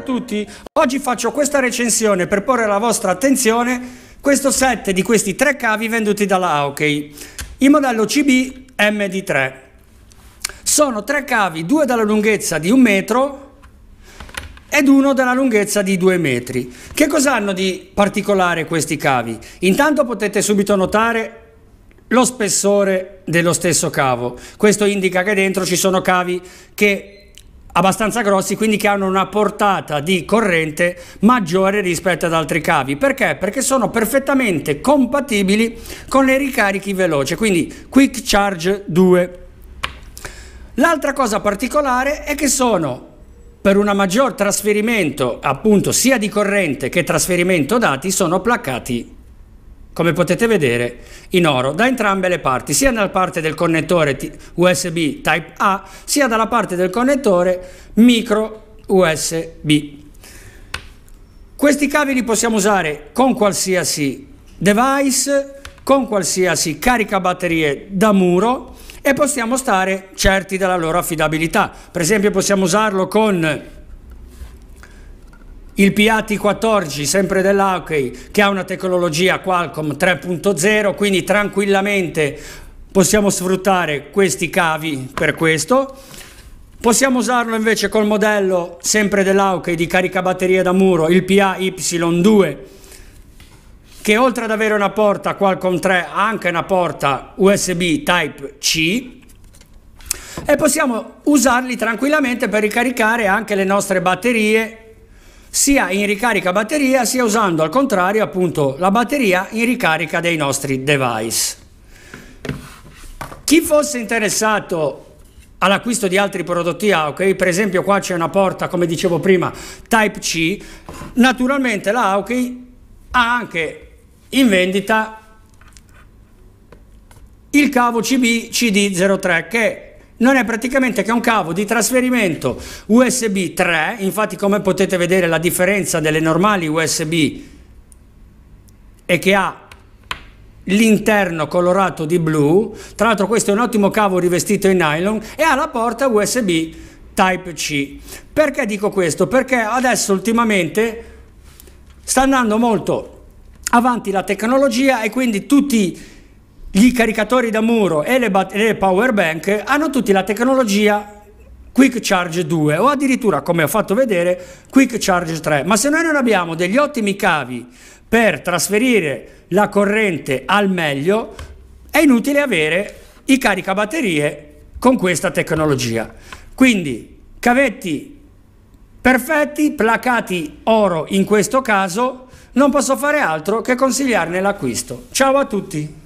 a tutti, oggi faccio questa recensione per porre alla vostra attenzione questo set di questi tre cavi venduti dalla Aokey, il modello CB MD3. Sono tre cavi, due dalla lunghezza di un metro ed uno dalla lunghezza di due metri. Che cosa hanno di particolare questi cavi? Intanto potete subito notare lo spessore dello stesso cavo. Questo indica che dentro ci sono cavi che abbastanza grossi, quindi che hanno una portata di corrente maggiore rispetto ad altri cavi. Perché? Perché sono perfettamente compatibili con le ricarichi veloce quindi Quick Charge 2. L'altra cosa particolare è che sono per un maggior trasferimento appunto sia di corrente che trasferimento dati sono placcati come potete vedere, in oro da entrambe le parti, sia dalla parte del connettore USB Type A, sia dalla parte del connettore micro USB. Questi cavi li possiamo usare con qualsiasi device, con qualsiasi caricabatterie da muro e possiamo stare certi della loro affidabilità. Per esempio possiamo usarlo con il PAT14 sempre dell'Hockey che ha una tecnologia Qualcomm 3.0 quindi tranquillamente possiamo sfruttare questi cavi per questo possiamo usarlo invece col modello sempre dell'Hockey di caricabatteria da muro il PAY2 che oltre ad avere una porta Qualcomm 3 ha anche una porta USB Type-C e possiamo usarli tranquillamente per ricaricare anche le nostre batterie sia in ricarica batteria sia usando al contrario appunto la batteria in ricarica dei nostri device. Chi fosse interessato all'acquisto di altri prodotti Aukey, per esempio qua c'è una porta come dicevo prima Type-C, naturalmente la Aukey ha anche in vendita il cavo CB CD03 che non è praticamente che un cavo di trasferimento USB 3, infatti come potete vedere la differenza delle normali USB è che ha l'interno colorato di blu, tra l'altro questo è un ottimo cavo rivestito in nylon e ha la porta USB Type-C. Perché dico questo? Perché adesso ultimamente sta andando molto avanti la tecnologia e quindi tutti gli caricatori da muro e le, bat- e le power bank hanno tutti la tecnologia Quick Charge 2 o addirittura, come ho fatto vedere, Quick Charge 3. Ma se noi non abbiamo degli ottimi cavi per trasferire la corrente al meglio, è inutile avere i caricabatterie con questa tecnologia. Quindi cavetti perfetti, placati oro in questo caso, non posso fare altro che consigliarne l'acquisto. Ciao a tutti!